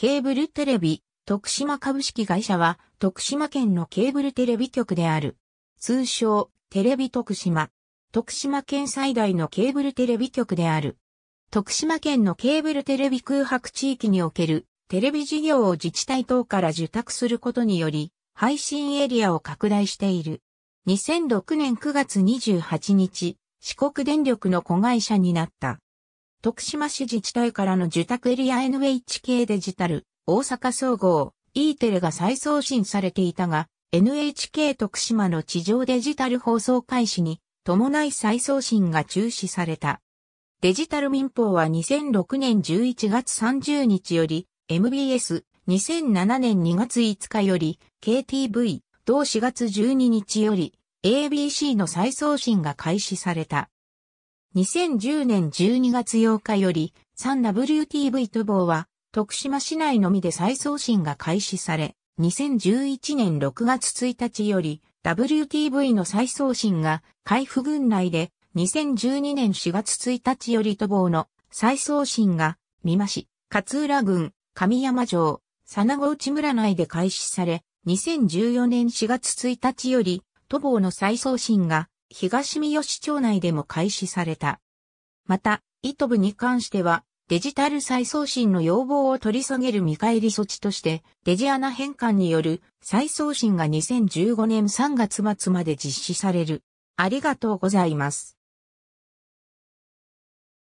ケーブルテレビ、徳島株式会社は、徳島県のケーブルテレビ局である。通称、テレビ徳島。徳島県最大のケーブルテレビ局である。徳島県のケーブルテレビ空白地域におけるテレビ事業を自治体等から受託することにより、配信エリアを拡大している。2006年9月28日、四国電力の子会社になった。徳島市自治体からの受託エリア NHK デジタル、大阪総合、E テレが再送信されていたが、NHK 徳島の地上デジタル放送開始に伴い再送信が中止された。デジタル民放は2006年11月30日より MBS、2007年2月5日より KTV、同4月12日より ABC の再送信が開始された。2010年12月8日より 3WTV 都房は徳島市内のみで再送信が開始され、2011年6月1日より WTV の再送信が海部軍内で2012年4月1日より都房の再送信が三馬市、勝浦郡、上山城、佐子内村内で開始され、2014年4月1日より都房の再送信が東三好町内でも開始された。また、糸部に関しては、デジタル再送信の要望を取り下げる見返り措置として、デジアナ変換による再送信が2015年3月末まで実施される。ありがとうございます。